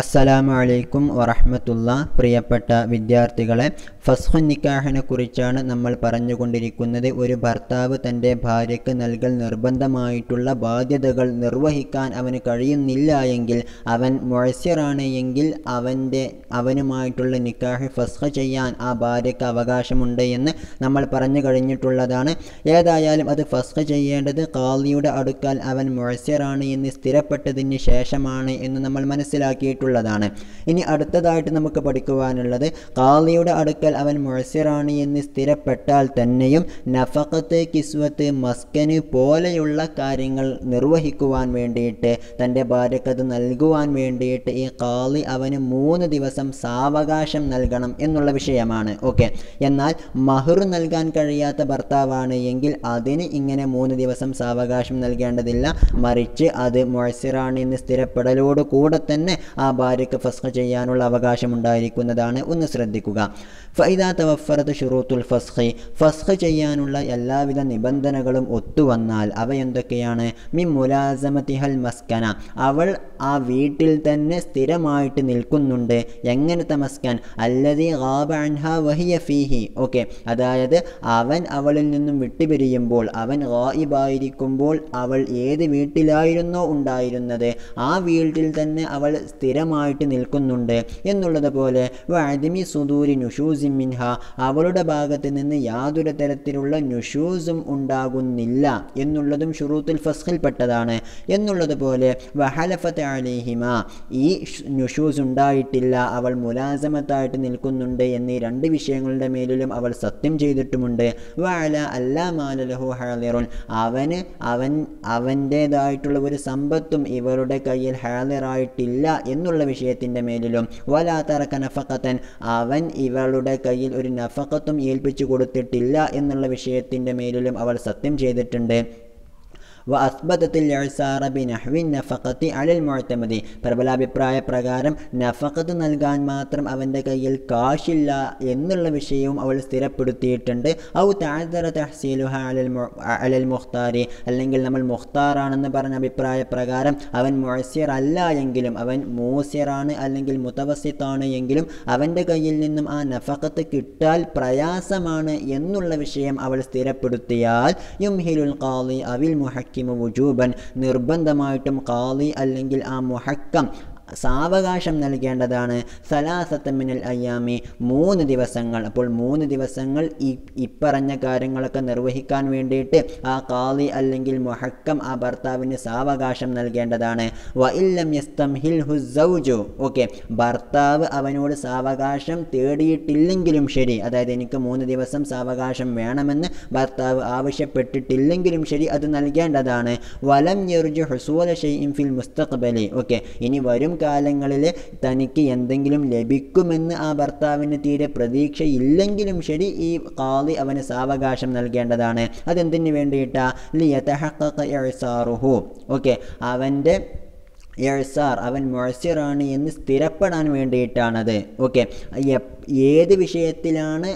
അസ്സലാമു അലൈക്കും വറഹമത്തുള്ള പ്രിയപ്പെട്ട വിദ്യാർത്ഥികളെ ഫസ്ഖു നിക്കാഹിനെ കുറിച്ചാണ് നമ്മൾ പറഞ്ഞുകൊണ്ടിരിക്കുന്നത് ഒരു ഭർത്താവ് തൻ്റെ ഭാര്യയ്ക്ക് നൽകൽ നിർബന്ധമായിട്ടുള്ള ബാധ്യതകൾ നിർവഹിക്കാൻ അവന് കഴിയുന്നില്ല എങ്കിൽ അവൻ മൊഴസ്യറാണ് എങ്കിൽ അവൻ്റെ അവനുമായിട്ടുള്ള നിക്കാഹ് ഫസ്ഖ് ചെയ്യാൻ ആ ഭാര്യയ്ക്ക് അവകാശമുണ്ട് എന്ന് നമ്മൾ പറഞ്ഞു കഴിഞ്ഞിട്ടുള്ളതാണ് ഏതായാലും അത് ഫസ്ഖ് ചെയ്യേണ്ടത് കാളിയുടെ അടുക്കാൽ അവൻ മൊഴസ്യറാണ് എന്ന് സ്ഥിരപ്പെട്ടതിന് ശേഷമാണ് എന്ന് നമ്മൾ മനസ്സിലാക്കിയിട്ടുള്ളത് ഉള്ളതാണ് ഇനി അടുത്തതായിട്ട് നമുക്ക് പഠിക്കുവാനുള്ളത് കാളിയുടെ അടുക്കൽ അവൻ മുഴസിറാണി എന്ന് സ്ഥിരപ്പെട്ടാൽ തന്നെയും നഫക്കത്ത് കിസ്വത്ത് മസ്കന് പോലെയുള്ള കാര്യങ്ങൾ നിർവഹിക്കുവാൻ വേണ്ടിയിട്ട് തൻ്റെ ഭാര്യക്കത് നൽകുവാൻ വേണ്ടിയിട്ട് ഈ കാളി അവന് മൂന്ന് ദിവസം സാവകാശം നൽകണം എന്നുള്ള വിഷയമാണ് ഓക്കെ എന്നാൽ മഹുർ നൽകാൻ കഴിയാത്ത ഭർത്താവാണ് എങ്കിൽ അതിന് ഇങ്ങനെ മൂന്ന് ദിവസം സാവകാശം നൽകേണ്ടതില്ല മറിച്ച് അത് മുഴസിറാണി എന്ന് സ്ഥിരപ്പെടലോട് കൂടെ തന്നെ ആ ആ ഭാര്യയ്ക്ക് ഫസ്ഖ് ചെയ്യാനുള്ള അവകാശമുണ്ടായിരിക്കുന്നതാണ് ഒന്ന് ശ്രദ്ധിക്കുക ഫൈദ തവഫറത്ത് ഷുറൂത്തുൽ ഫസ്ഖി ഫസ്ഖ് ചെയ്യാനുള്ള എല്ലാവിധ നിബന്ധനകളും ഒത്തുവന്നാൽ എന്തൊക്കെയാണ് മിൻ മുലാസമത്തിഹൽ മസ്കന അവൾ ആ വീട്ടിൽ തന്നെ സ്ഥിരമായിട്ട് നിൽക്കുന്നുണ്ട് എങ്ങനത്തെ മസ്കൻ അല്ലതി വഹിയ ഫീഹി ഓക്കെ അതായത് അവൻ അവളിൽ നിന്നും വിട്ടുപിരിയുമ്പോൾ അവൻ ഗായിബായിരിക്കുമ്പോൾ അവൾ ഏത് വീട്ടിലായിരുന്നോ ഉണ്ടായിരുന്നത് ആ വീട്ടിൽ തന്നെ അവൾ സ്ഥിര സ്ഥിരമായിട്ട് നിൽക്കുന്നുണ്ട് എന്നുള്ളത് പോലെ വാദിമി സുദൂരി നുഷൂസിൻ മിൻഹ അവളുടെ ഭാഗത്ത് നിന്ന് യാതൊരു തരത്തിലുള്ള നുഷൂസും ഉണ്ടാകുന്നില്ല എന്നുള്ളതും ഷുറൂത്തുൽ ഫസ്ഖിൽപ്പെട്ടതാണ് എന്നുള്ളത് പോലെ വഹലഫത്ത് അലിഹിമ ഈ നുഷൂസ് ഉണ്ടായിട്ടില്ല അവൾ മുലാസമത്തായിട്ട് നിൽക്കുന്നുണ്ട് എന്നീ രണ്ട് വിഷയങ്ങളുടെ മേലിലും അവൾ സത്യം ചെയ്തിട്ടുമുണ്ട് വാല അല്ലാ മാലലഹു ഹാലിറുൻ അവന് അവൻ അവൻ്റേതായിട്ടുള്ള ഒരു സമ്പത്തും ഇവരുടെ കയ്യിൽ ഹാലിറായിട്ടില്ല എന്ന് എന്നുള്ള വിഷയത്തിൻ്റെ മേലിലും വലാത്തറക്ക നഫക്കത്തൻ അവൻ ഇവളുടെ കയ്യിൽ ഒരു നഫക്കത്തും ഏൽപ്പിച്ചു കൊടുത്തിട്ടില്ല എന്നുള്ള വിഷയത്തിൻ്റെ മേലിലും അവൾ സത്യം ചെയ്തിട്ടുണ്ട് വ അസ്ബത്തിൽ ബിനഹ്വിൻ നഫക്കത്തി അലൽ മുഴത്തമതി പ്രബലാഭിപ്രായ പ്രകാരം നഫക്കത്ത് നൽകാൻ മാത്രം അവൻ്റെ കയ്യിൽ കാശില്ല എന്നുള്ള വിഷയവും അവൾ സ്ഥിരപ്പെടുത്തിയിട്ടുണ്ട് ഔ താഴ്തര തഹസീലുഹ അലൽ അലൽ മുഖ്താരി അല്ലെങ്കിൽ നമ്മൾ മുഖ്താറാണെന്ന് പറഞ്ഞ അഭിപ്രായ പ്രകാരം അവൻ മുഴസിർ അല്ല എങ്കിലും അവൻ മൂസ്യറാണ് അല്ലെങ്കിൽ മുത്തവസിത്താണ് എങ്കിലും അവൻ്റെ കയ്യിൽ നിന്നും ആ നഫക്കത്ത് കിട്ടാൻ പ്രയാസമാണ് എന്നുള്ള വിഷയം അവൾ സ്ഥിരപ്പെടുത്തിയാൽ യുംഹിലുൽ കാളി അവിൽ മുഹക്കി الحاكم وجوبا نربند ما يتم قالي اللنجل آم محكم സാവകാശം നൽകേണ്ടതാണ് സലാസത്തമിനൽ അയ്യാമി മൂന്ന് ദിവസങ്ങൾ അപ്പോൾ മൂന്ന് ദിവസങ്ങൾ ഈ ഇപ്പറഞ്ഞ കാര്യങ്ങളൊക്കെ നിർവഹിക്കാൻ വേണ്ടിയിട്ട് ആ കാളി അല്ലെങ്കിൽ മുഹക്കം ആ ഭർത്താവിന് സാവകാശം നൽകേണ്ടതാണ് ഓക്കെ ഭർത്താവ് അവനോട് സാവകാശം തേടിയിട്ടില്ലെങ്കിലും ശരി അതായത് എനിക്ക് മൂന്ന് ദിവസം സാവകാശം വേണമെന്ന് ഭർത്താവ് ആവശ്യപ്പെട്ടിട്ടില്ലെങ്കിലും ശരി അത് നൽകേണ്ടതാണ് വലം ഞെറിജു ഹുസൂല ഷെയ്ഇൻ ഫിൽ മുസ്തഖബലി ഓക്കെ ഇനി വരും കാലങ്ങളിലെ തനിക്ക് എന്തെങ്കിലും ലഭിക്കുമെന്ന് ആ ഭർത്താവിന് തീരെ പ്രതീക്ഷയില്ലെങ്കിലും ശരി ഈ കാളി അവന് സാവകാശം നൽകേണ്ടതാണ് അതെന്തിനു വേണ്ടിയിട്ടാ ലിയതഹു ഓക്കെ അവൻ്റെ എഴ്സാർ അവൻ മൊഴസിറാണ് എന്ന് സ്ഥിരപ്പെടാൻ വേണ്ടിയിട്ടാണത് ഓക്കെ ഏത് വിഷയത്തിലാണ്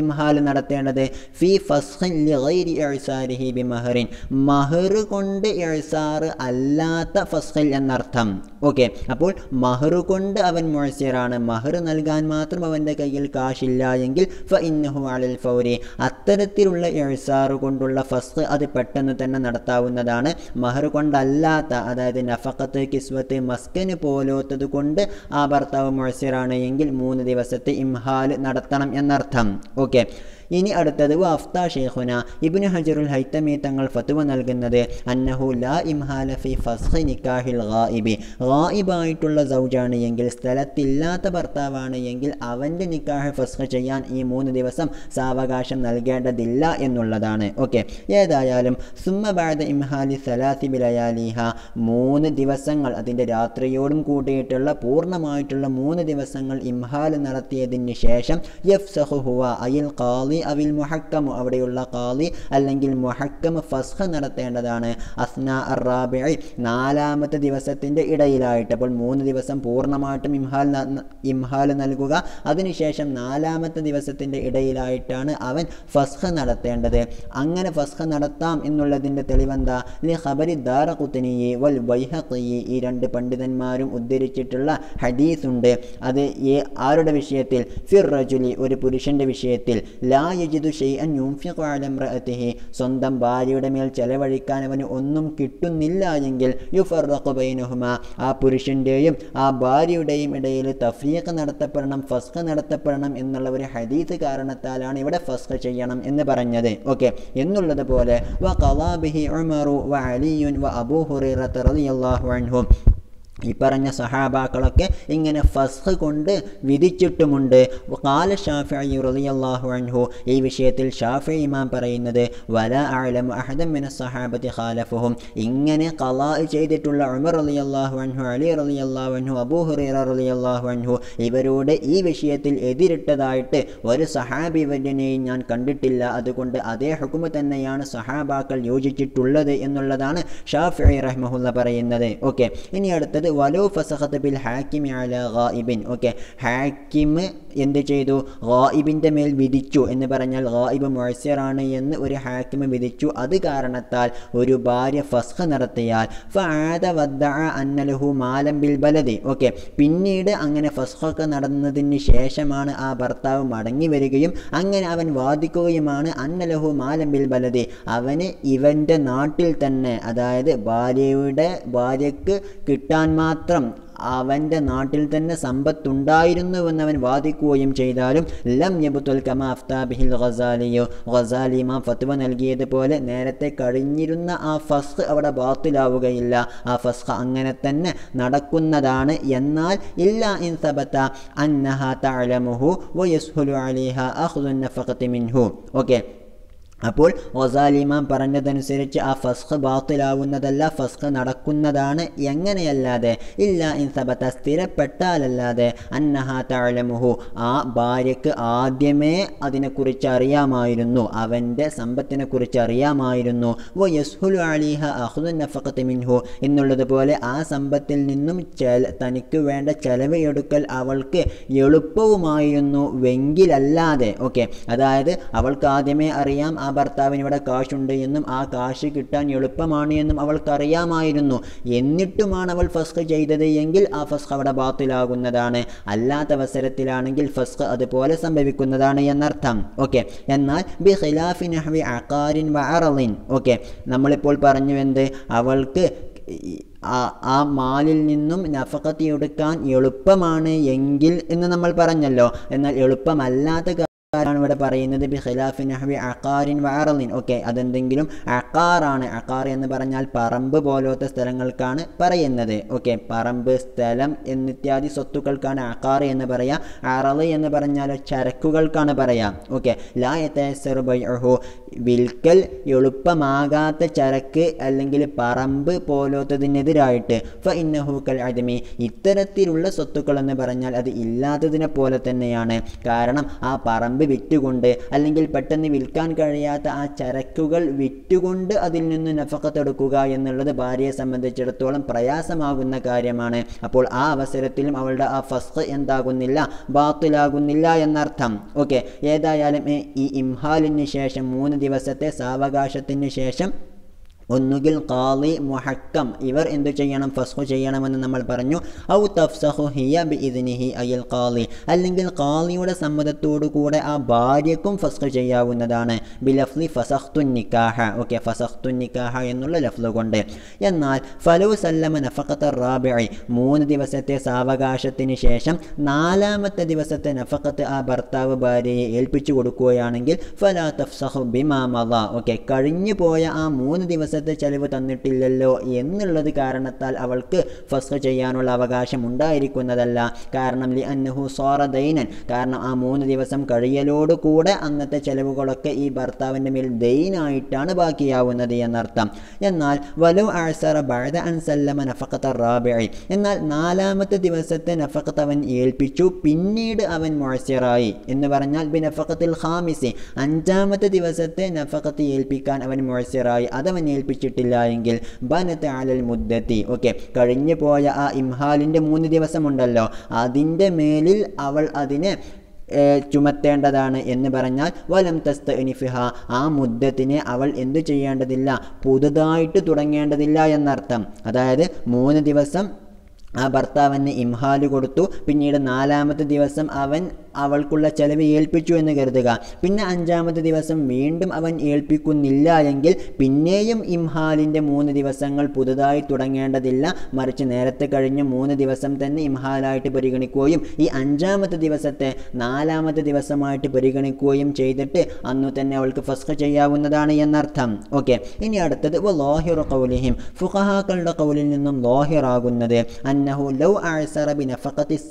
ഇംഹാൽ നടത്തേണ്ടത് ഫി ഫസ്ഹി ബിമഹറിൻ മഹർ കൊണ്ട് എഴ്സാറ് അല്ലാത്ത ഫസ്ഹിൽ എന്നർത്ഥം ഓക്കെ അപ്പോൾ മഹർ കൊണ്ട് അവൻ മുഅസ്സിറാണ് മഹർ നൽകാൻ മാത്രം അവൻ്റെ കയ്യിൽ കാശില്ല എങ്കിൽ ഫ ഇന്നഹു അലൽ ഫൗരി അത്തരത്തിലുള്ള എഴ്സാറ് കൊണ്ടുള്ള ഫസ്ഹ് അത് പെട്ടെന്ന് തന്നെ നടത്താവുന്നതാണ് മഹർ കൊണ്ടല്ലാത്ത അതായത് നഫക്കത്ത് കിസ്വത്ത് മസ്കന് പോലോത്തത് കൊണ്ട് ആ ഭർത്താവ് മുഴസിറാണ് എങ്കിൽ മൂന്ന് ദിവസത്തെ ഇംഹാൽ നടത്തണം എന്നർത്ഥം Okay ഇനി അടുത്തത് വഫ്ത ഷെയ്ഖുന ഇബിന് ഹജറുൽ ഹൈത്തമി തങ്ങൾ ഫത്തുവ നൽകുന്നത് അന്നഹു ലാ ഇംഹാലഫി ഫസ്ഹി നിക്കാഹിൽ ഗായിബി ഗായിബായിട്ടുള്ള സൗജാണ് എങ്കിൽ സ്ഥലത്തില്ലാത്ത ഭർത്താവാണ് എങ്കിൽ അവൻ്റെ നിക്കാഹ് ഫസ്ഹ് ചെയ്യാൻ ഈ മൂന്ന് ദിവസം സാവകാശം നൽകേണ്ടതില്ല എന്നുള്ളതാണ് ഓക്കെ ഏതായാലും സുമ്മബാദ് ഇംഹാലി സലാസി ബിലയാലിഹ മൂന്ന് ദിവസങ്ങൾ അതിൻ്റെ രാത്രിയോടും കൂട്ടിയിട്ടുള്ള പൂർണ്ണമായിട്ടുള്ള മൂന്ന് ദിവസങ്ങൾ ഇംഹാൽ നടത്തിയതിന് ശേഷം യഫ് സഹുഹുവ അയിൽ കാളി ഖാദി അവിൽ മുഹക്കമു അവിടെയുള്ള ഖാദി അല്ലെങ്കിൽ മുഹക്കമ് ഫസ്ഖ നടത്തേണ്ടതാണ് അസ്ന അറാബി നാലാമത്തെ ദിവസത്തിൻ്റെ ഇടയിലായിട്ട് അപ്പോൾ മൂന്ന് ദിവസം പൂർണ്ണമായിട്ടും ഇംഹാൽ ഇംഹാൽ നൽകുക അതിനുശേഷം നാലാമത്തെ ദിവസത്തിൻ്റെ ഇടയിലായിട്ടാണ് അവൻ ഫസ്ഖ നടത്തേണ്ടത് അങ്ങനെ ഫസ്ഖ നടത്താം എന്നുള്ളതിൻ്റെ തെളിവെന്താ ലി ഖബരി ദാറഖുത്തനി വൽ വൈഹഖി ഈ രണ്ട് പണ്ഡിതന്മാരും ഉദ്ധരിച്ചിട്ടുള്ള ഹദീസ് ഉണ്ട് അത് ഈ ആരുടെ വിഷയത്തിൽ ഫിർ റജുലി ഒരു പുരുഷൻ്റെ വിഷയത്തിൽ ലാ ലായജിതു ഷെയ്അൻ യൂംഫിഖു സ്വന്തം ഭാര്യയുടെ മേൽ ചെലവഴിക്കാൻ അവന് ഒന്നും കിട്ടുന്നില്ല എങ്കിൽ യുഫർബൈനുഹുമ ആ പുരുഷൻ്റെയും ആ ഭാര്യയുടെയും ഇടയിൽ തഫീഖ് നടത്തപ്പെടണം ഫസ്ഖ് നടത്തപ്പെടണം എന്നുള്ള ഒരു ഹദീസ് കാരണത്താലാണ് ഇവിടെ ഫസ്ഖ് ചെയ്യണം എന്ന് പറഞ്ഞത് ഓക്കെ എന്നുള്ളത് പോലെ വ കലാബിഹി ഉമറു വ അലിയുൻ വ അബൂ ഹുറൈറത്ത് അൻഹു ഈ പറഞ്ഞ സഹാബാക്കളൊക്കെ ഇങ്ങനെ ഫസ്ഹ് കൊണ്ട് വിധിച്ചിട്ടുമുണ്ട് കാല ഷാഫി റളിയല്ലാഹു അൻഹു ഈ വിഷയത്തിൽ ഷാഫി ഇമാം പറയുന്നത് വല ആലം അഹദം സഹാബത്തി ഖാലഫുഹും ഇങ്ങനെ കലാ ചെയ്തിട്ടുള്ള ഉമർ റളിയല്ലാഹു അൻഹു അലി റളിയല്ലാഹു അൻഹു അബൂ ഹുറൈറ റളിയല്ലാഹു അൻഹു ഇവരോട് ഈ വിഷയത്തിൽ എതിരിട്ടതായിട്ട് ഒരു സഹാബി ഇവരിനെയും ഞാൻ കണ്ടിട്ടില്ല അതുകൊണ്ട് അതേ ഹുക്കുമ തന്നെയാണ് സഹാബാക്കൾ യോജിച്ചിട്ടുള്ളത് എന്നുള്ളതാണ് ഷാഫി റഹ്മഹുല്ല പറയുന്നത് ഓക്കെ ഇനി അടുത്തത് വലോ ഫസഹത്ത് ബിൽ ഹാക്കിമി അല ഗായിബിൻ ഓക്കെ ഹാക്കിമ് എന്ത് ചെയ്തു ഗായിബിൻ്റെ മേൽ വിധിച്ചു എന്ന് പറഞ്ഞാൽ ഗായിബ് മുഴസിയറാണ് എന്ന് ഒരു ഹാക്കിമ് വിധിച്ചു അത് കാരണത്താൽ ഒരു ഭാര്യ ഫസ്ഖ നടത്തിയാൽ ഫാദ വദ്ദ അന്നലഹു മാലം ബിൽ ബലതി ഓക്കെ പിന്നീട് അങ്ങനെ ഫസ്ഖൊക്കെ നടന്നതിന് ശേഷമാണ് ആ ഭർത്താവ് മടങ്ങി വരികയും അങ്ങനെ അവൻ വാദിക്കുകയുമാണ് അന്നലഹു മാലം ബിൽ ബലതി അവന് ഇവൻ്റെ നാട്ടിൽ തന്നെ അതായത് ഭാര്യയുടെ ഭാര്യയ്ക്ക് കിട്ടാൻ തന്മാത്രം അവൻ്റെ നാട്ടിൽ തന്നെ സമ്പത്തുണ്ടായിരുന്നുവെന്നവൻ വാദിക്കുകയും ചെയ്താലും ലം യബുത്തുൽ കമ അഫ്താബിഹിൽ ഖസാലിയോ ഖസാലി മാ ഫത്വ നൽകിയതുപോലെ നേരത്തെ കഴിഞ്ഞിരുന്ന ആ ഫസ്ഖ് അവിടെ ബാത്തിലാവുകയില്ല ആ ഫസ്ഖ് അങ്ങനെ തന്നെ നടക്കുന്നതാണ് എന്നാൽ ഇല്ല ഇൻ സബത്ത അന്നഹ തലമുഹു വയസ്ഹുലു അലിഹ അഹ്ദുൻ നഫഖതി മിൻഹു ഓക്കെ അപ്പോൾ ഒസാൽ പറഞ്ഞതനുസരിച്ച് ആ ഫസ്ഖ് ബാത്തിലാവുന്നതല്ല ഫസ്ഖ് നടക്കുന്നതാണ് എങ്ങനെയല്ലാതെ ഇല്ല ഇൻസബത്ത സ്ഥിരപ്പെട്ടാലല്ലാതെ അന്നഹാ താഴമുഹു ആ ഭാര്യക്ക് ആദ്യമേ അതിനെക്കുറിച്ച് അറിയാമായിരുന്നു അവൻ്റെ സമ്പത്തിനെക്കുറിച്ച് അറിയാമായിരുന്നു വോ യസ്ഹുൽ അലിഹ അഹുദ് നഫക്കത്ത് മിൻഹു എന്നുള്ളതുപോലെ ആ സമ്പത്തിൽ നിന്നും ചെല തനിക്ക് വേണ്ട ചെലവ് എടുക്കൽ അവൾക്ക് എളുപ്പവുമായിരുന്നു വെങ്കിലല്ലാതെ ഓക്കെ അതായത് അവൾക്ക് ആദ്യമേ അറിയാം ആ ഭർത്താവിന് ഇവിടെ കാശുണ്ട് എന്നും ആ കാശ് കിട്ടാൻ എളുപ്പമാണ് എന്നും അവൾക്കറിയാമായിരുന്നു എന്നിട്ടുമാണ് അവൾ ഫസ്ഖ് ചെയ്തത് എങ്കിൽ ആ ഫസ്ഖ് അവിടെ ബാത്തിലാകുന്നതാണ് അല്ലാത്ത അവസരത്തിലാണെങ്കിൽ ഫസ്ഖ് അതുപോലെ സംഭവിക്കുന്നതാണ് എന്നർത്ഥം ഓക്കെ എന്നാൽ ബി ഖിലാഫി നഹ്വി അക്കാരിൻ വ ഓക്കെ നമ്മളിപ്പോൾ പറഞ്ഞു എന്ത് അവൾക്ക് ആ മാലിൽ നിന്നും നഫക്കത്തി എടുക്കാൻ എളുപ്പമാണ് എങ്കിൽ എന്ന് നമ്മൾ പറഞ്ഞല്ലോ എന്നാൽ എളുപ്പമല്ലാത്ത ആണ് ഇവിടെ പറയുന്നത് ബി ഖിലാഫി നഹ്വി ഓക്കെ അതെന്തെങ്കിലും അക്കാറാണ് അക്കാർ എന്ന് പറഞ്ഞാൽ പറമ്പ് പോലത്തെ സ്ഥലങ്ങൾക്കാണ് പറയുന്നത് ഓക്കെ പറമ്പ് സ്ഥലം എന്നിത്യാദി സ്വത്തുക്കൾക്കാണ് അക്കാർ എന്ന് പറയാം അറള് എന്ന് പറഞ്ഞാൽ ചരക്കുകൾക്കാണ് പറയാം ഓക്കെ ലാ വിൽക്കൽ എളുപ്പമാകാത്ത ചരക്ക് അല്ലെങ്കിൽ പറമ്പ് പോലത്തതിനെതിരായിട്ട് ഫ ഇന്നഹൂക്കൽ ഇത്തരത്തിലുള്ള സ്വത്തുക്കൾ എന്ന് പറഞ്ഞാൽ അത് ഇല്ലാത്തതിനെ പോലെ തന്നെയാണ് കാരണം ആ പറമ്പ് വിറ്റുകൊണ്ട് അല്ലെങ്കിൽ പെട്ടെന്ന് വിൽക്കാൻ കഴിയാത്ത ആ ചരക്കുകൾ വിറ്റുകൊണ്ട് അതിൽ നിന്ന് നഫക്കത്തെടുക്കുക എന്നുള്ളത് ഭാര്യയെ സംബന്ധിച്ചിടത്തോളം പ്രയാസമാകുന്ന കാര്യമാണ് അപ്പോൾ ആ അവസരത്തിലും അവളുടെ ആ ഫസ്ഖ് എന്താകുന്നില്ല ബാത്തിലാകുന്നില്ല എന്നർത്ഥം ഓക്കെ ഏതായാലും ഈ ഇംഹാലിന് ശേഷം മൂന്ന് ദിവസത്തെ സാവകാശത്തിന് ശേഷം ഒന്നുകിൽ ഖാലി മുഹക്കം ഇവർ എന്തു ചെയ്യണം ഫസ്ഹു ചെയ്യണമെന്ന് നമ്മൾ പറഞ്ഞു ഔ തഫ്സഹു ഹിയ ബി ഇതിനിഹി അയൽ ഖാലി അല്ലെങ്കിൽ ഖാലിയുടെ സമ്മതത്തോടു കൂടെ ആ ഭാര്യക്കും ഫസ്ഹു ചെയ്യാവുന്നതാണ് ബി ലഫ്ലി ഫസഹ്തു നിക്കാഹ ഓക്കെ ഫസഹ്തു നിക്കാഹ എന്നുള്ള ലഫ്ലു കൊണ്ട് എന്നാൽ ഫലു സല്ലമ നഫക്കത്ത റാബിഐ മൂന്ന് ദിവസത്തെ സാവകാശത്തിന് ശേഷം നാലാമത്തെ ദിവസത്തെ നഫക്കത്ത് ആ ഭർത്താവ് ഭാര്യയെ ഏൽപ്പിച്ചു കൊടുക്കുകയാണെങ്കിൽ ഫലാ തഫ്സഹു ബിമാ മല ഓക്കെ കഴിഞ്ഞു പോയ ആ മൂന്ന് ദിവസം വിസത്ത് ചെലവ് തന്നിട്ടില്ലല്ലോ എന്നുള്ളത് കാരണത്താൽ അവൾക്ക് ഫസ്ഖ് ചെയ്യാനുള്ള അവകാശം ഉണ്ടായിരിക്കുന്നതല്ല കാരണം ലി അന്നഹു സോറദൈനൻ കാരണം ആ മൂന്ന് ദിവസം കഴിയലോടുകൂടെ അന്നത്തെ ചെലവുകളൊക്കെ ഈ ഭർത്താവിൻ്റെ മേൽ ദൈനായിട്ടാണ് ബാക്കിയാവുന്നത് എന്നർത്ഥം എന്നാൽ വലു ആഴ്സറ ബഴത അൻസല്ലമ നഫക്കത്ത റാബിഴി എന്നാൽ നാലാമത്തെ ദിവസത്തെ നഫക്കത്ത് അവൻ ഏൽപ്പിച്ചു പിന്നീട് അവൻ മുഴസിറായി എന്ന് പറഞ്ഞാൽ ബി നഫക്കത്തിൽ ഹാമിസി അഞ്ചാമത്തെ ദിവസത്തെ നഫക്കത്ത് ഏൽപ്പിക്കാൻ അവൻ മുഴസിറായി അതവൻ ഏൽപ്പിച്ചു അവസാനിപ്പിച്ചിട്ടില്ല എങ്കിൽ ബനത്ത് അലൽ മുദ്ദത്തി ഓക്കെ കഴിഞ്ഞു പോയ ആ ഇംഹാലിൻ്റെ മൂന്ന് ദിവസമുണ്ടല്ലോ അതിൻ്റെ മേലിൽ അവൾ അതിനെ ചുമത്തേണ്ടതാണ് എന്ന് പറഞ്ഞാൽ വലം തസ്ത ഇനിഫിഹ ആ മുദ്ദത്തിനെ അവൾ എന്തു ചെയ്യേണ്ടതില്ല പുതുതായിട്ട് തുടങ്ങേണ്ടതില്ല എന്നർത്ഥം അതായത് മൂന്ന് ദിവസം ആ ഭർത്താവിന് ഇംഹാല് കൊടുത്തു പിന്നീട് നാലാമത്തെ ദിവസം അവൻ അവൾക്കുള്ള ചെലവ് ഏൽപ്പിച്ചു എന്ന് കരുതുക പിന്നെ അഞ്ചാമത്തെ ദിവസം വീണ്ടും അവൻ ഏൽപ്പിക്കുന്നില്ല എങ്കിൽ പിന്നെയും ഇംഹാലിൻ്റെ മൂന്ന് ദിവസങ്ങൾ പുതുതായി തുടങ്ങേണ്ടതില്ല മറിച്ച് നേരത്തെ കഴിഞ്ഞ് മൂന്ന് ദിവസം തന്നെ ഇംഹാലായിട്ട് പരിഗണിക്കുകയും ഈ അഞ്ചാമത്തെ ദിവസത്തെ നാലാമത്തെ ദിവസമായിട്ട് പരിഗണിക്കുകയും ചെയ്തിട്ട് അന്നു തന്നെ അവൾക്ക് ഫസ്ഖ് ചെയ്യാവുന്നതാണ് എന്നർത്ഥം ഓക്കെ ഇനി അടുത്തത് ലോഹിറ കൗലിഹിം ഫുഖഹാക്കളുടെ കൗലിൽ നിന്നും ലോഹിറാകുന്നത് അന്നഹു ലൗ ആഴ്സറബിൻ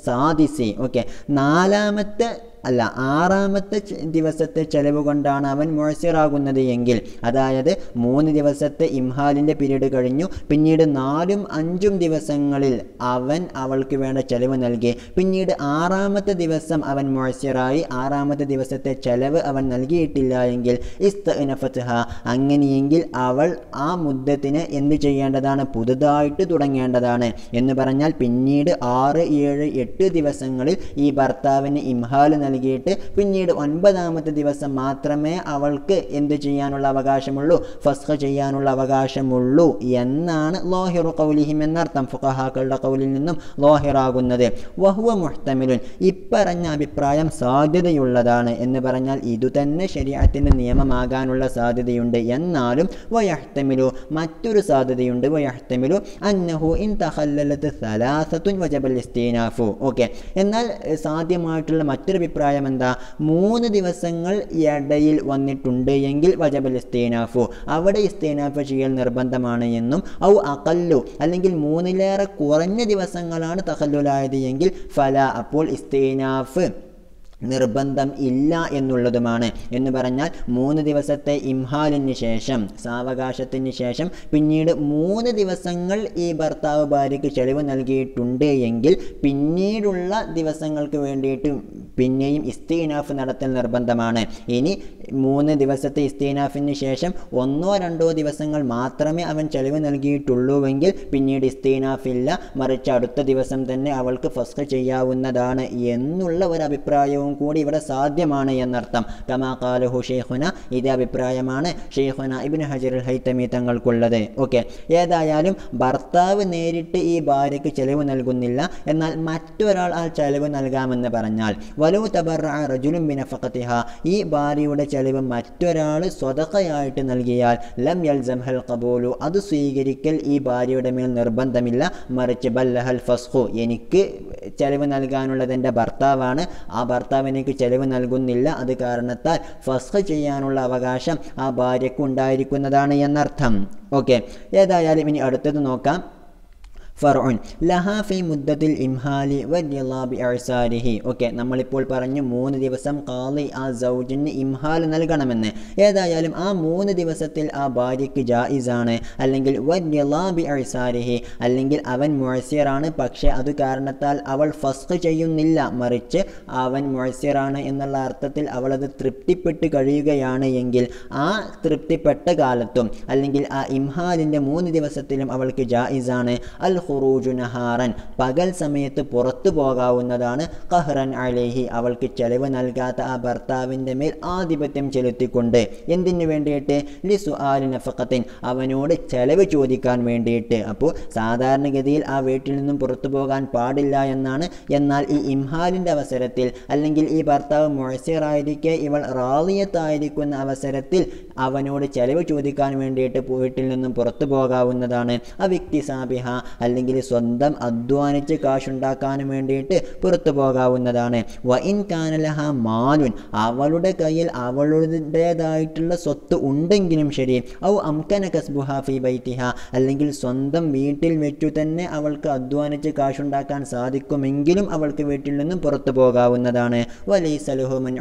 സാദിസി ഓക്കെ നാലാമത്തെ that അല്ല ആറാമത്തെ ദിവസത്തെ ചെലവ് കൊണ്ടാണ് അവൻ മുഴസിറാകുന്നത് എങ്കിൽ അതായത് മൂന്ന് ദിവസത്തെ ഇംഹാലിൻ്റെ പീരീഡ് കഴിഞ്ഞു പിന്നീട് നാലും അഞ്ചും ദിവസങ്ങളിൽ അവൻ അവൾക്ക് വേണ്ട ചെലവ് നൽകി പിന്നീട് ആറാമത്തെ ദിവസം അവൻ മുഴസിറായി ആറാമത്തെ ദിവസത്തെ ചെലവ് അവൻ നൽകിയിട്ടില്ല എങ്കിൽ ഇസ്തഫത്ത്ഹ അങ്ങനെയെങ്കിൽ അവൾ ആ മുദ്ദത്തിന് എന്ത് ചെയ്യേണ്ടതാണ് പുതുതായിട്ട് തുടങ്ങേണ്ടതാണ് എന്ന് പറഞ്ഞാൽ പിന്നീട് ആറ് ഏഴ് എട്ട് ദിവസങ്ങളിൽ ഈ ഭർത്താവിന് ഇംഹാൽ നൽകി നൽകിയിട്ട് പിന്നീട് ഒൻപതാമത്തെ ദിവസം മാത്രമേ അവൾക്ക് എന്ത് ചെയ്യാനുള്ള അവകാശമുള്ളൂ ഫസ്ഖ ചെയ്യാനുള്ള അവകാശമുള്ളൂ എന്നാണ് ലോഹിറു കൗലിഹിം എന്നർത്ഥം ഫുഖഹാക്കളുടെ കൗലിൽ നിന്നും ലോഹിറാകുന്നത് വഹുവ മുഹ്തമിലുൻ ഇപ്പറഞ്ഞ അഭിപ്രായം സാധ്യതയുള്ളതാണ് എന്ന് പറഞ്ഞാൽ ഇതുതന്നെ ശരീരത്തിൻ്റെ നിയമമാകാനുള്ള സാധ്യതയുണ്ട് എന്നാലും വയഹ്തമിലു മറ്റൊരു സാധ്യതയുണ്ട് വയഹ്തമിലു അന്നഹു ഇൻ തഹല്ലലത്ത് സലാസത്തുൻ വജബൽ ഇസ്തീനാഫു ഓക്കെ എന്നാൽ സാധ്യമായിട്ടുള്ള മറ്റൊരു അഭിപ്രായം അഭിപ്രായം എന്താ മൂന്ന് ദിവസങ്ങൾ ഇടയിൽ വന്നിട്ടുണ്ട് എങ്കിൽ വജബൽ ഇസ്തീനാഫു അവിടെ ഇസ്തീനാഫ് ചെയ്യൽ നിർബന്ധമാണ് എന്നും ഔ അകല്ലു അല്ലെങ്കിൽ മൂന്നിലേറെ കുറഞ്ഞ ദിവസങ്ങളാണ് തഹല്ലുലായത് എങ്കിൽ ഫല അപ്പോൾ ഇസ്തീനാഫ് നിർബന്ധം ഇല്ല എന്നുള്ളതുമാണ് എന്ന് പറഞ്ഞാൽ മൂന്ന് ദിവസത്തെ ഇംഹാലിന് ശേഷം സാവകാശത്തിന് ശേഷം പിന്നീട് മൂന്ന് ദിവസങ്ങൾ ഈ ഭർത്താവ് ഭാര്യയ്ക്ക് ചെലവ് നൽകിയിട്ടുണ്ട് എങ്കിൽ പിന്നീടുള്ള ദിവസങ്ങൾക്ക് വേണ്ടിയിട്ട് പിന്നെയും ഇസ്തീനാഫ് നടത്തൽ നിർബന്ധമാണ് ഇനി മൂന്ന് ദിവസത്തെ ഇസ്തീനാഫിന് ശേഷം ഒന്നോ രണ്ടോ ദിവസങ്ങൾ മാത്രമേ അവൻ ചെലവ് നൽകിയിട്ടുള്ളൂവെങ്കിൽ പിന്നീട് ഇസ്തീനാഫ് ഇല്ല മറിച്ച് അടുത്ത ദിവസം തന്നെ അവൾക്ക് ഫസ്റ്റ് ചെയ്യാവുന്നതാണ് എന്നുള്ള ഒരു അഭിപ്രായവും കൂടി ഇവിടെ സാധ്യമാണ് എന്നർത്ഥം കമാകാലുഹു ഷെയ്ഖുന ഇതേ അഭിപ്രായമാണ് ഷെയ്ഖുന ഇബിൻ ഹജറുൽ ഹൈത്തമി തങ്ങൾക്കുള്ളത് ഓക്കെ ഏതായാലും ഭർത്താവ് നേരിട്ട് ഈ ഭാര്യയ്ക്ക് ചെലവ് നൽകുന്നില്ല എന്നാൽ മറ്റൊരാൾ ആ ചെലവ് നൽകാമെന്ന് പറഞ്ഞാൽ വലു തബറ റജുലും ബിനഫത്തിഹ ഈ ഭാര്യയുടെ ചെലവ് മറ്റൊരാൾ സ്വതക്കയായിട്ട് നൽകിയാൽ ലം യൽസം ഹൽ കബൂലു അത് സ്വീകരിക്കൽ ഈ ഭാര്യയുടെ മേൽ നിർബന്ധമില്ല മറിച്ച് ബല്ലഹൽ ഫസ്ഖു എനിക്ക് ചെലവ് നൽകാനുള്ളത് എൻ്റെ ഭർത്താവാണ് ആ ഭർത്താവ് ഭർത്താവിനേക്ക് ചെലവ് നൽകുന്നില്ല അത് കാരണത്താൽ ഫസ്ഖ് ചെയ്യാനുള്ള അവകാശം ആ ഭാര്യയ്ക്ക് ഉണ്ടായിരിക്കുന്നതാണ് എന്നർത്ഥം ഓക്കെ ഏതായാലും ഇനി അടുത്തത് നോക്കാം ഫർഉൻ ലഹാഫി മുദ്ദത്തിൽ ഇംഹാലി വല്യലാബി അഴ്സാരിഹി ഓക്കെ നമ്മളിപ്പോൾ പറഞ്ഞു മൂന്ന് ദിവസം കാളി ആ സൗജിന് ഇംഹാൽ നൽകണമെന്ന് ഏതായാലും ആ മൂന്ന് ദിവസത്തിൽ ആ ഭാര്യയ്ക്ക് ജായിസാണ് അല്ലെങ്കിൽ വല്യലാബി അഴ്സാരിഹി അല്ലെങ്കിൽ അവൻ മുഴസിയറാണ് പക്ഷേ അത് കാരണത്താൽ അവൾ ഫസ്ക് ചെയ്യുന്നില്ല മറിച്ച് അവൻ മുഴസിയറാണ് എന്നുള്ള അർത്ഥത്തിൽ അവളത് തൃപ്തിപ്പെട്ട് കഴിയുകയാണ് എങ്കിൽ ആ തൃപ്തിപ്പെട്ട കാലത്തും അല്ലെങ്കിൽ ആ ഇംഹാലിൻ്റെ മൂന്ന് ദിവസത്തിലും അവൾക്ക് ജായിസാണ് അൽ ഖുറൂജു നഹാറൻ പകൽ സമയത്ത് പുറത്തു പോകാവുന്നതാണ് കഹ്റൻ അലേഹി അവൾക്ക് ചെലവ് നൽകാത്ത ആ ഭർത്താവിൻ്റെ മേൽ ആധിപത്യം ചെലുത്തിക്കൊണ്ട് എന്തിനു വേണ്ടിയിട്ട് ലിസു ആൽ നഫക്കത്തിൻ അവനോട് ചെലവ് ചോദിക്കാൻ വേണ്ടിയിട്ട് അപ്പോൾ സാധാരണഗതിയിൽ ആ വീട്ടിൽ നിന്നും പുറത്തു പോകാൻ പാടില്ല എന്നാണ് എന്നാൽ ഈ ഇംഹാലിൻ്റെ അവസരത്തിൽ അല്ലെങ്കിൽ ഈ ഭർത്താവ് മുഴസിറായിരിക്കെ ഇവൾ റാളിയത്തായിരിക്കുന്ന അവസരത്തിൽ അവനോട് ചെലവ് ചോദിക്കാൻ വേണ്ടിയിട്ട് വീട്ടിൽ നിന്നും പുറത്തു പോകാവുന്നതാണ് ആ വ്യക്തി സാബിഹ അല്ലെങ്കിൽ സ്വന്തം അധ്വാനിച്ച് കാശുണ്ടാക്കാൻ വേണ്ടിയിട്ട് പുറത്തു പോകാവുന്നതാണ് വ ഇൻ കാനലഹ മാലുൻ അവളുടെ കയ്യിൽ അവളുടേതായിട്ടുള്ള സ്വത്ത് ഉണ്ടെങ്കിലും ശരി ഔ അംകന കസ്ബുഹ ഫി ബൈറ്റിഹ അല്ലെങ്കിൽ സ്വന്തം വീട്ടിൽ വെച്ചു തന്നെ അവൾക്ക് അധ്വാനിച്ച് കാശുണ്ടാക്കാൻ സാധിക്കുമെങ്കിലും അവൾക്ക് വീട്ടിൽ നിന്നും പുറത്തു പോകാവുന്നതാണ് വലൈ സലുഹുമൻ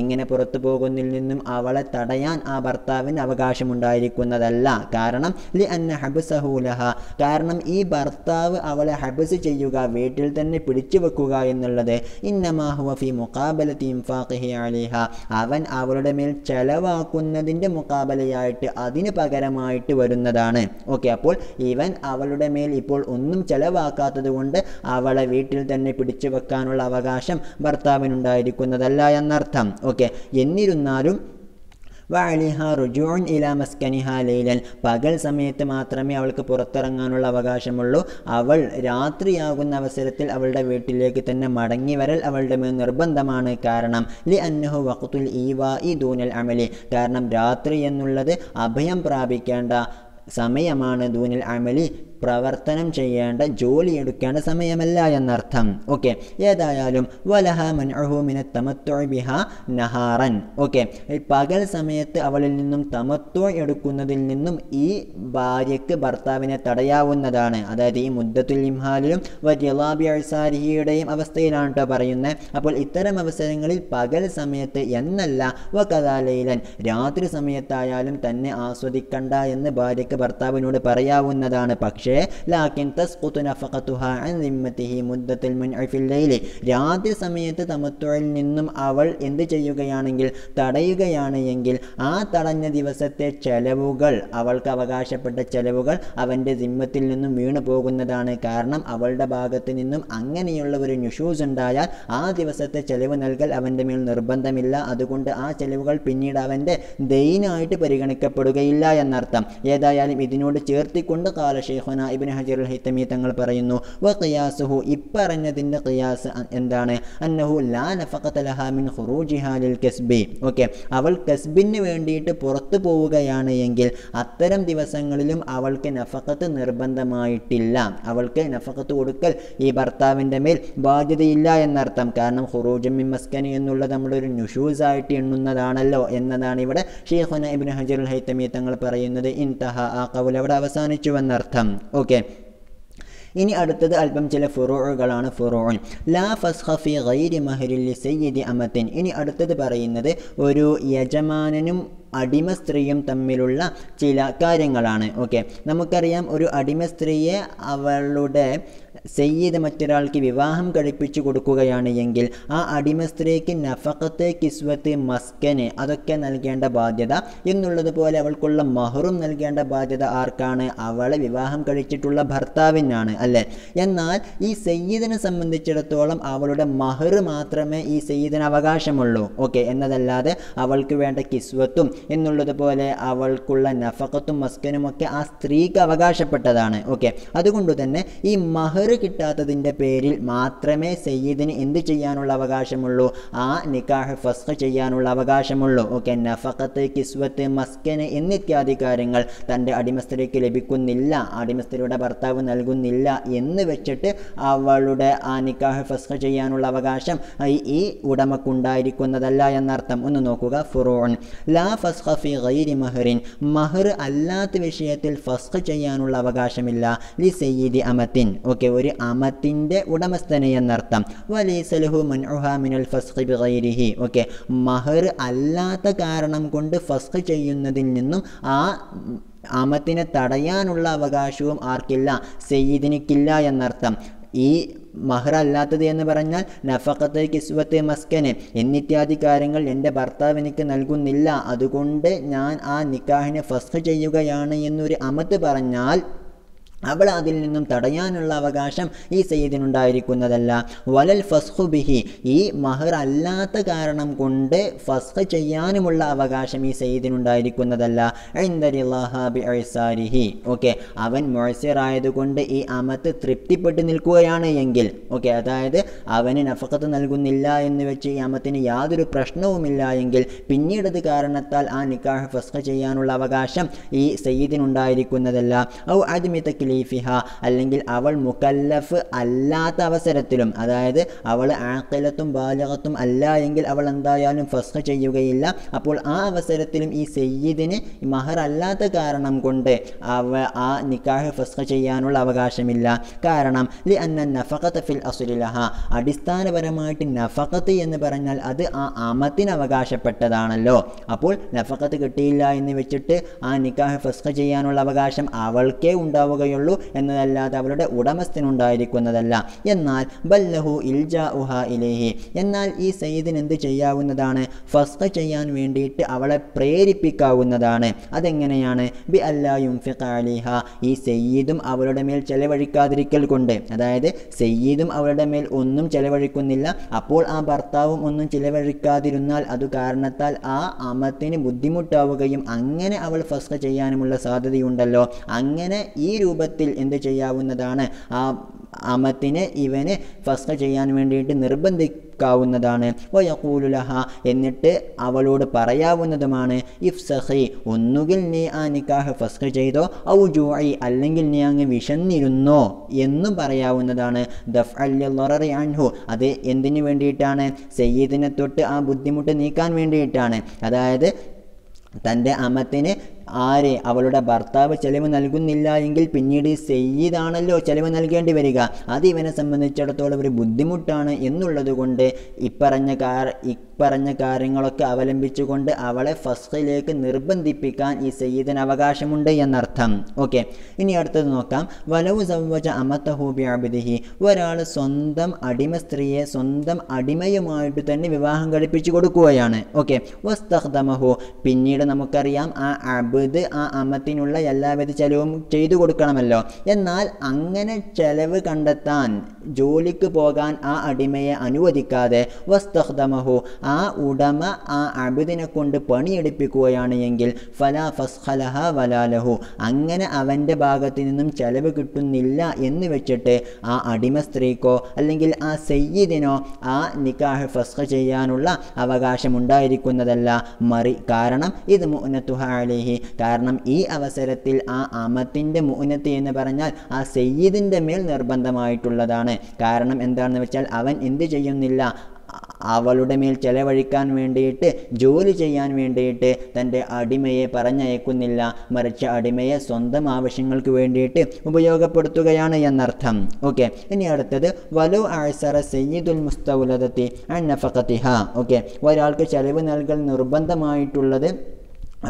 ഇങ്ങനെ പുറത്തു പോകുന്നതിൽ നിന്നും അവളെ തടയാൻ ആ ഭർത്താവിന് അവകാശമുണ്ടായിരിക്കുന്നതല്ല കാരണം ലി അന്ന ഹബുസഹൂലഹ കാരണം ഈ ഭർത്താവ് അവളെ ഹബുസ് ചെയ്യുക വീട്ടിൽ തന്നെ പിടിച്ചു വെക്കുക എന്നുള്ളത് ഇന്നമാഹുവഫി മുക്കാബലത്തി ഇംഫാഖിഹി അവൻ അവളുടെ മേൽ ചെലവാക്കുന്നതിൻ്റെ മുക്കാബലയായിട്ട് അതിന് പകരമായിട്ട് വരുന്നതാണ് ഓക്കെ അപ്പോൾ ഇവൻ അവളുടെ മേൽ ഇപ്പോൾ ഒന്നും ചെലവാക്കാത്തത് കൊണ്ട് അവളെ വീട്ടിൽ തന്നെ പിടിച്ചു വെക്കാനുള്ള അവകാശം ഭർത്താവിനുണ്ടായിരിക്കുന്നതല്ല എന്നർത്ഥം ഓക്കെ എന്നിരുന്നാലും വാലിഹ റുജോൺ ഇലാ മസ്കനിഹ ലൈലൻ പകൽ സമയത്ത് മാത്രമേ അവൾക്ക് പുറത്തിറങ്ങാനുള്ള അവകാശമുള്ളൂ അവൾ രാത്രിയാകുന്ന അവസരത്തിൽ അവളുടെ വീട്ടിലേക്ക് തന്നെ മടങ്ങി വരൽ അവളുടെ മേൽ നിർബന്ധമാണ് കാരണം ലി അന്നഹു വഖത്തുൽ ഈവാ ഇ ദൂനൽ അമലി കാരണം രാത്രി എന്നുള്ളത് അഭയം പ്രാപിക്കേണ്ട സമയമാണ് ദൂനൽ അമലി പ്രവർത്തനം ചെയ്യേണ്ട ജോലി എടുക്കേണ്ട സമയമല്ല എന്നർത്ഥം ഓക്കെ ഏതായാലും വലഹ മൻഅഹുമിനെ തമത്തൊഴിബിഹ നഹാറൻ ഓക്കെ പകൽ സമയത്ത് അവളിൽ നിന്നും തമത്തോ എടുക്കുന്നതിൽ നിന്നും ഈ ഭാര്യയ്ക്ക് ഭർത്താവിനെ തടയാവുന്നതാണ് അതായത് ഈ മുദ്ദത്തുൽ ഇംഹാലിലും വര്യലാബി അഴ്സാരിഹിയുടെയും അവസ്ഥയിലാണ് കേട്ടോ പറയുന്നത് അപ്പോൾ ഇത്തരം അവസരങ്ങളിൽ പകൽ സമയത്ത് എന്നല്ല വ കഥാലയിലൻ രാത്രി സമയത്തായാലും തന്നെ ആസ്വദിക്കണ്ട എന്ന് ഭാര്യയ്ക്ക് ഭർത്താവിനോട് പറയാവുന്നതാണ് പക്ഷേ പക്ഷേ ലാക്കിൻ തസ്കുത്തു നഫഖത്തുഹ അൻ ദിമ്മത്തിഹി മുദ്ദത്തിൽ മുൻഇ ലൈലി രാത്രി സമയത്ത് തമത്തുഴിൽ നിന്നും അവൾ എന്ത് ചെയ്യുകയാണെങ്കിൽ തടയുകയാണ് എങ്കിൽ ആ തടഞ്ഞ ദിവസത്തെ ചെലവുകൾ അവൾക്ക് അവകാശപ്പെട്ട ചെലവുകൾ അവൻ്റെ ജിമ്മത്തിൽ നിന്നും വീണു പോകുന്നതാണ് കാരണം അവളുടെ ഭാഗത്ത് നിന്നും അങ്ങനെയുള്ള ഒരു ന്യൂഷൂസ് ഉണ്ടായാൽ ആ ദിവസത്തെ ചെലവ് നൽകൽ അവൻ്റെ മേൽ നിർബന്ധമില്ല അതുകൊണ്ട് ആ ചെലവുകൾ പിന്നീട് അവൻ്റെ ദൈനായിട്ട് പരിഗണിക്കപ്പെടുകയില്ല എന്നർത്ഥം ഏതായാലും ഇതിനോട് ചേർത്തിക്കൊണ്ട് കാലശേഖൻ മഹാനാ ഇബിൻ ഹജറുൽ ഹൈത്തമി തങ്ങൾ പറയുന്നു വ ഖിയാസുഹു ഇപ്പറഞ്ഞതിൻ്റെ ഖിയാസ് എന്താണ് അന്നഹു ലാ ഖുറൂജിഹാ ലിൽ കസ്ബി ഓക്കെ അവൾ കസ്ബിന് വേണ്ടിയിട്ട് പുറത്തു പോവുകയാണ് എങ്കിൽ അത്തരം ദിവസങ്ങളിലും അവൾക്ക് നഫഖത്ത് നിർബന്ധമായിട്ടില്ല അവൾക്ക് നഫഖത്ത് കൊടുക്കൽ ഈ ഭർത്താവിൻ്റെ മേൽ ബാധ്യതയില്ല എന്നർത്ഥം കാരണം ഹുറൂജും മിമ്മസ്കനി എന്നുള്ളത് നമ്മളൊരു ആയിട്ട് എണ്ണുന്നതാണല്ലോ എന്നതാണ് ഇവിടെ ഷെയ്ഖുന ഇബിൻ ഹജറുൽ ഹൈത്തമി തങ്ങൾ പറയുന്നത് ഇന്തഹ ആ കൗൽ അവിടെ എന്നർത്ഥം ഓക്കെ ഇനി അടുത്തത് അല്പം ചില ഫുറോകളാണ് ഫുറോൺ ലാ ഫസ്ഹഫി ഗൈരി മഹരിൽ സയ്യിദി അമത്തിൻ ഇനി അടുത്തത് പറയുന്നത് ഒരു യജമാനനും അടിമ സ്ത്രീയും തമ്മിലുള്ള ചില കാര്യങ്ങളാണ് ഓക്കെ നമുക്കറിയാം ഒരു അടിമ സ്ത്രീയെ അവളുടെ സയ്യിദ് മറ്റൊരാൾക്ക് വിവാഹം കഴിപ്പിച്ചു കൊടുക്കുകയാണ് എങ്കിൽ ആ അടിമ സ്ത്രീക്ക് നഫക്കത്ത് കിസ്വത്ത് മസ്കന് അതൊക്കെ നൽകേണ്ട ബാധ്യത എന്നുള്ളതുപോലെ അവൾക്കുള്ള മഹറും നൽകേണ്ട ബാധ്യത ആർക്കാണ് അവളെ വിവാഹം കഴിച്ചിട്ടുള്ള ഭർത്താവിനാണ് അല്ലേ എന്നാൽ ഈ സയ്യിദിനെ സംബന്ധിച്ചിടത്തോളം അവളുടെ മഹർ മാത്രമേ ഈ സയ്യിദിന് അവകാശമുള്ളൂ ഓക്കെ എന്നതല്ലാതെ അവൾക്ക് വേണ്ട കിസ്വത്തും എന്നുള്ളതുപോലെ അവൾക്കുള്ള നഫക്കത്തും ഒക്കെ ആ സ്ത്രീക്ക് അവകാശപ്പെട്ടതാണ് ഓക്കെ അതുകൊണ്ട് തന്നെ ഈ മഹർ ഖബർ കിട്ടാത്തതിൻ്റെ പേരിൽ മാത്രമേ സയ്യിദിന് എന്ത് ചെയ്യാനുള്ള അവകാശമുള്ളൂ ആ നിക്കാഹ് ഫസ്ഖ് ചെയ്യാനുള്ള അവകാശമുള്ളൂ ഓക്കെ നഫക്കത്ത് കിസ്വത്ത് മസ്കന് എന്നിത്യാദി കാര്യങ്ങൾ തൻ്റെ അടിമസ്ഥരയ്ക്ക് ലഭിക്കുന്നില്ല അടിമസ്ഥരുടെ ഭർത്താവ് നൽകുന്നില്ല എന്ന് വെച്ചിട്ട് അവളുടെ ആ നിക്കാഹ് ഫസ്ഖ് ചെയ്യാനുള്ള അവകാശം ഈ ഉടമക്കുണ്ടായിരിക്കുന്നതല്ല എന്നർത്ഥം ഒന്ന് നോക്കുക ഫുറോൺ ലാ ഫസ്ഖ ഫി ഗൈരി മഹറിൻ മഹർ അല്ലാത്ത വിഷയത്തിൽ ഫസ്ഖ് ചെയ്യാനുള്ള അവകാശമില്ല ലി സയ്യിദി അമത്തിൻ ഓക്കെ ഒരു അമത്തിൻ്റെ ഉടമസ്ഥനെ എന്നർത്ഥം വലീസലുഹു മൻഹുഹാമിനൽ ഫസ്ഖ് ബിഗൈരിഹി ഓക്കെ മഹർ അല്ലാത്ത കാരണം കൊണ്ട് ഫസ്ഖ് ചെയ്യുന്നതിൽ നിന്നും ആ അമത്തിനെ തടയാനുള്ള അവകാശവും ആർക്കില്ല സെയ്ദിനിക്കില്ല എന്നർത്ഥം ഈ മഹർ അല്ലാത്തത് എന്ന് പറഞ്ഞാൽ നഫക്കത്ത് കിസ്വത്ത് മസ്കന് എന്നിത്യാദി കാര്യങ്ങൾ എൻ്റെ ഭർത്താവ് എനിക്ക് നൽകുന്നില്ല അതുകൊണ്ട് ഞാൻ ആ നിക്കാഹിനെ ഫസ്ഖ് ചെയ്യുകയാണ് എന്നൊരു അമത്ത് പറഞ്ഞാൽ അവൾ അതിൽ നിന്നും തടയാനുള്ള അവകാശം ഈ സെയ്ദിനുണ്ടായിരിക്കുന്നതല്ല വലൽ ഫസ്ഖു ബിഹി ഈ മഹർ അല്ലാത്ത കാരണം കൊണ്ട് ഫസ്ഖ് ചെയ്യാനുമുള്ള അവകാശം ഈ സെയ്ദിനുണ്ടായിരിക്കുന്നതല്ല ഐസാരിഹി ഓക്കെ അവൻ മൊഴസിറായതുകൊണ്ട് ഈ അമത്ത് തൃപ്തിപ്പെട്ടു നിൽക്കുകയാണ് എങ്കിൽ ഓക്കെ അതായത് അവന് നഫക്കത്ത് നൽകുന്നില്ല എന്ന് വെച്ച് ഈ അമത്തിന് യാതൊരു പ്രശ്നവുമില്ല എങ്കിൽ പിന്നീടത് കാരണത്താൽ ആ നിക്കാഹ് ഫസ്ഖ് ചെയ്യാനുള്ള അവകാശം ഈ സെയ്ദിനുണ്ടായിരിക്കുന്നതല്ല ഔ അദ്മിതക്കിൽ തക്ലീഫിഹ അല്ലെങ്കിൽ അവൾ മുക്കല്ലഫ് അല്ലാത്ത അവസരത്തിലും അതായത് അവൾ ആക്കലത്തും ബാലകത്തും അല്ല എങ്കിൽ അവൾ എന്തായാലും ഫസ്റ്റ് ചെയ്യുകയില്ല അപ്പോൾ ആ അവസരത്തിലും ഈ സെയ്യിദിന് മഹർ അല്ലാത്ത കാരണം കൊണ്ട് അവ ആ നിക്കാഹ് ഫസ്റ്റ് ചെയ്യാനുള്ള അവകാശമില്ല കാരണം ലി അന്ന നഫഖത്ത് ഫിൽ അസുലിലഹ അടിസ്ഥാനപരമായിട്ട് നഫഖത്ത് എന്ന് പറഞ്ഞാൽ അത് ആ അമത്തിന് അവകാശപ്പെട്ടതാണല്ലോ അപ്പോൾ നഫഖത്ത് കിട്ടിയില്ല എന്ന് വെച്ചിട്ട് ആ നിക്കാഹ് ഫസ്റ്റ് ചെയ്യാനുള്ള അവകാശം അവൾക്കേ ഉണ്ടാവുകയുള്ളൂ സാധിക്കുകയുള്ളൂ എന്നതല്ലാതെ അവളുടെ ഉടമസ്ഥനുണ്ടായിരിക്കുന്നതല്ല എന്നാൽ ബല്ലഹു ഇൽജാ ഉഹ ഇലേഹി എന്നാൽ ഈ സയ്യിദിന് എന്ത് ചെയ്യാവുന്നതാണ് ഫസ്ക ചെയ്യാൻ വേണ്ടിയിട്ട് അവളെ പ്രേരിപ്പിക്കാവുന്നതാണ് അതെങ്ങനെയാണ് ബി അല്ലാ യുംഫിഖ ഈ സയ്യിദും അവളുടെ മേൽ ചെലവഴിക്കാതിരിക്കൽ കൊണ്ട് അതായത് സയ്യിദും അവളുടെ മേൽ ഒന്നും ചെലവഴിക്കുന്നില്ല അപ്പോൾ ആ ഭർത്താവും ഒന്നും ചിലവഴിക്കാതിരുന്നാൽ അത് കാരണത്താൽ ആ അമത്തിന് ബുദ്ധിമുട്ടാവുകയും അങ്ങനെ അവൾ ഫസ്ക ചെയ്യാനുമുള്ള സാധ്യതയുണ്ടല്ലോ അങ്ങനെ ഈ രൂപ എളുപ്പത്തിൽ എന്ത് ചെയ്യാവുന്നതാണ് ആ അമത്തിനെ ഇവനെ ഫസ്റ്റ് ചെയ്യാൻ വേണ്ടിയിട്ട് നിർബന്ധിക്കാവുന്നതാണ് വയക്കൂലുലഹ എന്നിട്ട് അവളോട് പറയാവുന്നതുമാണ് ഇഫ് സഹി ഒന്നുകിൽ നീ ആ നിക്കാഹ് ഫസ്റ്റ് ചെയ്തോ ഔ ജോയി അല്ലെങ്കിൽ നീ അങ്ങ് വിശന്നിരുന്നോ എന്നും പറയാവുന്നതാണ് ദഫ് അല്ലി അൻഹു അത് എന്തിനു വേണ്ടിയിട്ടാണ് സയ്യീദിനെ തൊട്ട് ആ ബുദ്ധിമുട്ട് നീക്കാൻ വേണ്ടിയിട്ടാണ് അതായത് തൻ്റെ അമത്തിന് ആരെ അവളുടെ ഭർത്താവ് ചെലവ് നൽകുന്നില്ല എങ്കിൽ പിന്നീട് സെയ്യിദാണല്ലോ ചെലവ് നൽകേണ്ടി വരിക അത് ഇവനെ സംബന്ധിച്ചിടത്തോളം ഒരു ബുദ്ധിമുട്ടാണ് എന്നുള്ളത് കൊണ്ട് ഇപ്പറഞ്ഞ കാർ ഇപ്പറഞ്ഞ കാര്യങ്ങളൊക്കെ അവലംബിച്ചുകൊണ്ട് അവളെ ഫസ്റ്റിലേക്ക് നിർബന്ധിപ്പിക്കാൻ ഈ സെയ്യിദിന് അവകാശമുണ്ട് എന്നർത്ഥം ഓക്കെ ഇനി അടുത്തത് നോക്കാം വലവു സംവച അമത്തഹൂബിയാബിദിഹി ഒരാൾ സ്വന്തം അടിമ സ്ത്രീയെ സ്വന്തം അടിമയുമായിട്ട് തന്നെ വിവാഹം കഴിപ്പിച്ചു കൊടുക്കുകയാണ് ഓക്കെ വസ്തഹ്ദമഹു പിന്നീട് നമുക്കറിയാം ആ അബ് ഇത് ആ അമത്തിനുള്ള എല്ലാവിധ ചെലവും ചെയ്തു കൊടുക്കണമല്ലോ എന്നാൽ അങ്ങനെ ചെലവ് കണ്ടെത്താൻ ജോലിക്ക് പോകാൻ ആ അടിമയെ അനുവദിക്കാതെ വസ്തഹ്ദമഹു ആ ഉടമ ആ അബിദിനെ കൊണ്ട് പണിയെടുപ്പിക്കുകയാണ് എങ്കിൽ ഫലാ ഫസ്ഖലഹ വലാലഹു അങ്ങനെ അവൻ്റെ ഭാഗത്തു നിന്നും ചെലവ് കിട്ടുന്നില്ല എന്ന് വെച്ചിട്ട് ആ അടിമ സ്ത്രീക്കോ അല്ലെങ്കിൽ ആ സയ്യിദിനോ ആ നിക്കാഹ് ഫസ്ഖ ചെയ്യാനുള്ള അവകാശമുണ്ടായിരിക്കുന്നതല്ല മറി കാരണം ഇത് മുനത്തുഹ അലിഹി കാരണം ഈ അവസരത്തിൽ ആ അമത്തിൻ്റെ മൂനത്ത് എന്ന് പറഞ്ഞാൽ ആ സയ്യിദിൻ്റെ മേൽ നിർബന്ധമായിട്ടുള്ളതാണ് കാരണം എന്താണെന്ന് വെച്ചാൽ അവൻ എന്ത് ചെയ്യുന്നില്ല അവളുടെ മേൽ ചെലവഴിക്കാൻ വേണ്ടിയിട്ട് ജോലി ചെയ്യാൻ വേണ്ടിയിട്ട് തൻ്റെ അടിമയെ പറഞ്ഞയക്കുന്നില്ല മറിച്ച് അടിമയെ സ്വന്തം ആവശ്യങ്ങൾക്ക് വേണ്ടിയിട്ട് ഉപയോഗപ്പെടുത്തുകയാണ് എന്നർത്ഥം ഓക്കെ ഇനി അടുത്തത് വലു ആഴ്സറ സയ്യിദുൽ മുസ്തൗലതത്തി അന്നഫത്തിഹ ഓക്കെ ഒരാൾക്ക് ചെലവ് നൽകൽ നിർബന്ധമായിട്ടുള്ളത്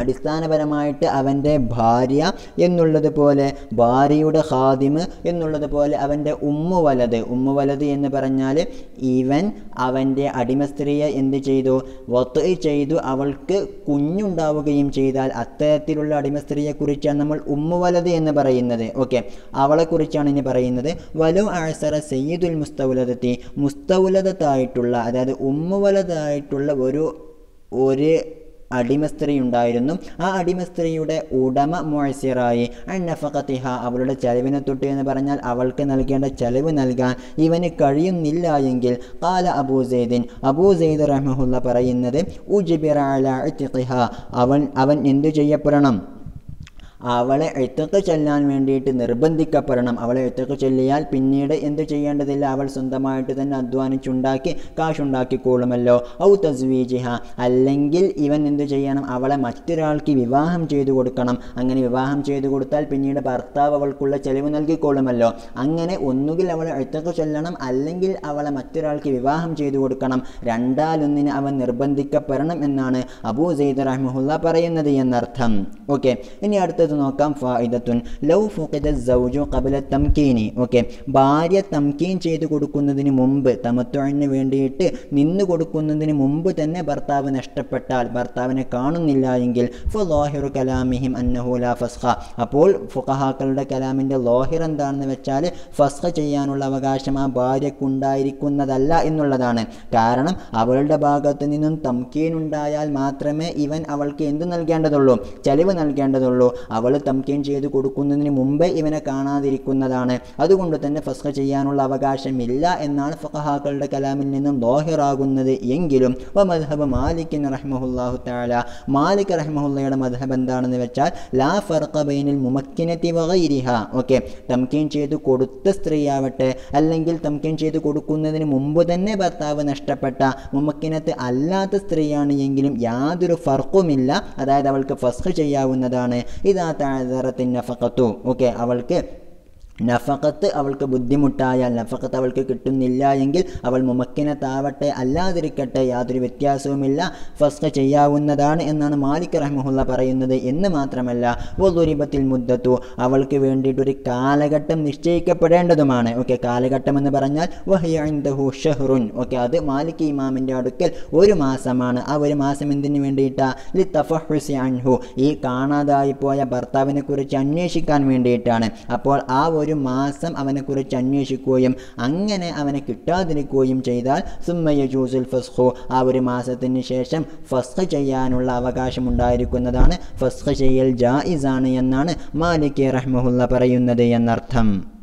അടിസ്ഥാനപരമായിട്ട് അവൻ്റെ ഭാര്യ എന്നുള്ളത് പോലെ ഭാര്യയുടെ ഹാദിമ് എന്നുള്ളത് പോലെ അവൻ്റെ ഉമ്മ വലത് വലത് എന്ന് പറഞ്ഞാൽ ഇവൻ അവൻ്റെ അടിമ സ്ത്രീയെ എന്ത് ചെയ്തു വത്ത് ചെയ്തു അവൾക്ക് കുഞ്ഞുണ്ടാവുകയും ചെയ്താൽ അത്തരത്തിലുള്ള അടിമ കുറിച്ചാണ് നമ്മൾ ഉമ്മ വലത് എന്ന് പറയുന്നത് ഓക്കെ അവളെക്കുറിച്ചാണ് ഇനി പറയുന്നത് വലു ആഴ്സറ സയ്യിദുൽ മുസ്തൗലതത്തി മുസ്തൗലതത്തായിട്ടുള്ള അതായത് ഉമ്മ വലതായിട്ടുള്ള ഒരു ഒരു അടിമസ്ത്രീയുണ്ടായിരുന്നു ആ അടിമസ്ത്രീയുടെ ഉടമ മുഴസിറായി അന്നഫഖത്തിഹ അവളുടെ ചെലവിനെ തൊട്ട് എന്ന് പറഞ്ഞാൽ അവൾക്ക് നൽകേണ്ട ചെലവ് നൽകാൻ ഇവന് കഴിയുന്നില്ല എങ്കിൽ കാല അബൂ അബൂസൈദ് റഹ്മുല്ല പറയുന്നത് ഉജിബിറ അവൻ അവൻ എന്തു ചെയ്യപ്പെടണം അവളെ എഴുത്തക്ക് ചെല്ലാൻ വേണ്ടിയിട്ട് നിർബന്ധിക്കപ്പെടണം അവളെ എഴുത്തക്ക് ചെല്ലിയാൽ പിന്നീട് എന്ത് ചെയ്യേണ്ടതില്ല അവൾ സ്വന്തമായിട്ട് തന്നെ അധ്വാനിച്ചുണ്ടാക്കി കാശുണ്ടാക്കിക്കോളുമല്ലോ ഔ തസ്വീജിഹ അല്ലെങ്കിൽ ഇവൻ എന്ത് ചെയ്യണം അവളെ മറ്റൊരാൾക്ക് വിവാഹം ചെയ്തു കൊടുക്കണം അങ്ങനെ വിവാഹം ചെയ്തു കൊടുത്താൽ പിന്നീട് ഭർത്താവ് അവൾക്കുള്ള ചെലവ് നൽകിക്കൊള്ളുമല്ലോ അങ്ങനെ ഒന്നുകിൽ അവളെ എഴുത്തക്ക് ചെല്ലണം അല്ലെങ്കിൽ അവളെ മറ്റൊരാൾക്ക് വിവാഹം ചെയ്തു കൊടുക്കണം രണ്ടാലൊന്നിന് അവൻ നിർബന്ധിക്കപ്പെടണം എന്നാണ് അബൂ സെയ്ദ് റഹ്മുല്ല പറയുന്നത് എന്നർത്ഥം ഓക്കെ ഇനി അടുത്ത അടുത്തത് നോക്കാം ഫായിദത്തുൻ ലൗ ഫുഖിദ സൗജു കബല തംകീനി ഓക്കെ ഭാര്യ തംകീൻ ചെയ്തു കൊടുക്കുന്നതിന് മുമ്പ് തമത്വന് വേണ്ടിയിട്ട് നിന്ന് കൊടുക്കുന്നതിന് മുമ്പ് തന്നെ ഭർത്താവ് നഷ്ടപ്പെട്ടാൽ ഭർത്താവിനെ കാണുന്നില്ല എങ്കിൽ ഫുലോഹിറു കലാമിഹിം അന്നഹുല ഫസ്ഖ അപ്പോൾ ഫുഖഹാക്കളുടെ കലാമിൻ്റെ ലോഹിർ എന്താണെന്ന് വെച്ചാൽ ഫസ്ഖ ചെയ്യാനുള്ള അവകാശം ആ ഭാര്യക്കുണ്ടായിരിക്കുന്നതല്ല എന്നുള്ളതാണ് കാരണം അവളുടെ ഭാഗത്ത് നിന്നും തംകീൻ ഉണ്ടായാൽ മാത്രമേ ഇവൻ അവൾക്ക് എന്ത് നൽകേണ്ടതുള്ളൂ ചെലവ് നൽകേണ്ടതുള്ളൂ അവൾ തംകീൻ ചെയ്ത് കൊടുക്കുന്നതിന് മുമ്പേ ഇവനെ കാണാതിരിക്കുന്നതാണ് അതുകൊണ്ട് തന്നെ ഫസ്ഖ ചെയ്യാനുള്ള അവകാശമില്ല എന്നാണ് ഫഹാക്കളുടെ കലാമിൽ നിന്നും ദോഹിറാകുന്നത് എങ്കിലും മദ്ഹബ് മാലിക്കിൻ റഹ്മഹുല്ലാഹു താല മാലിക് റഹ്മഹുല്ലയുടെ മദ്ഹബ് എന്താണെന്ന് വെച്ചാൽ ലാ ഫർഖ ബൈനിൽ മുമക്കിനത്തി വകയിരിഹ ഓക്കെ തംകീൻ ചെയ്ത് കൊടുത്ത സ്ത്രീയാവട്ടെ അല്ലെങ്കിൽ തംകീൻ ചെയ്ത് കൊടുക്കുന്നതിന് മുമ്പ് തന്നെ ഭർത്താവ് നഷ്ടപ്പെട്ട മുമക്കിനത്ത് അല്ലാത്ത സ്ത്രീയാണ് എങ്കിലും യാതൊരു ഫർക്കുമില്ല അതായത് അവൾക്ക് ഫസ്ഖ ചെയ്യാവുന്നതാണ് ഇതാണ് ta'zaratin nafaqatu ಓಕೆ ಅವಳಿಗೆ നഫക്കത്ത് അവൾക്ക് ബുദ്ധിമുട്ടായാൽ നഫക്കത്ത് അവൾക്ക് കിട്ടുന്നില്ല എങ്കിൽ അവൾ മുമക്കിനത്താവട്ടെ അല്ലാതിരിക്കട്ടെ യാതൊരു വ്യത്യാസവുമില്ല ഫസ്ക ചെയ്യാവുന്നതാണ് എന്നാണ് മാലിക് റഹ്മുല്ല പറയുന്നത് എന്ന് മാത്രമല്ല ഒതുരിപത്തിൽ മുദ്ദത്തു അവൾക്ക് വേണ്ടിയിട്ടൊരു കാലഘട്ടം നിശ്ചയിക്കപ്പെടേണ്ടതുമാണ് ഓക്കെ കാലഘട്ടം എന്ന് പറഞ്ഞാൽ വഹിയഹു ഓക്കെ അത് മാലിക് ഇമാമിൻ്റെ അടുക്കൽ ഒരു മാസമാണ് ആ ഒരു മാസം എന്തിനു വേണ്ടിയിട്ടാണ് അൻഹു ഈ കാണാതായി പോയ ഭർത്താവിനെ കുറിച്ച് അന്വേഷിക്കാൻ വേണ്ടിയിട്ടാണ് അപ്പോൾ ആ ഒരു ഒരു മാസം കുറിച്ച് അന്വേഷിക്കുകയും അങ്ങനെ അവനെ കിട്ടാതിരിക്കുകയും ചെയ്താൽ സുമ്മയ ജൂസുൽ ഫസ്ഖു ആ ഒരു മാസത്തിന് ശേഷം ഫസ്ഖ് ചെയ്യാനുള്ള അവകാശം ഉണ്ടായിരിക്കുന്നതാണ് ഫസ്ഖ് ചെയ്യൽ ഇസാണ് എന്നാണ് മാലിക് റഹ്മുല്ല പറയുന്നത് എന്നർത്ഥം